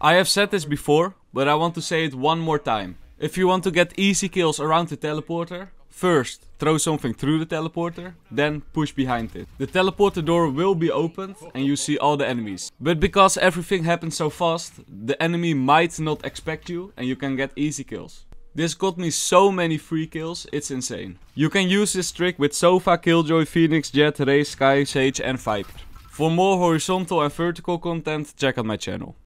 I have said this before, but I want to say it one more time. If you want to get easy kills around the teleporter, first throw something through the teleporter, then push behind it. The teleporter door will be opened and you see all the enemies. But because everything happens so fast, the enemy might not expect you and you can get easy kills. This got me so many free kills, it's insane. You can use this trick with Sofa, Killjoy, Phoenix, Jet, Ray, Sky, Sage and Viper. For more horizontal and vertical content, check out my channel.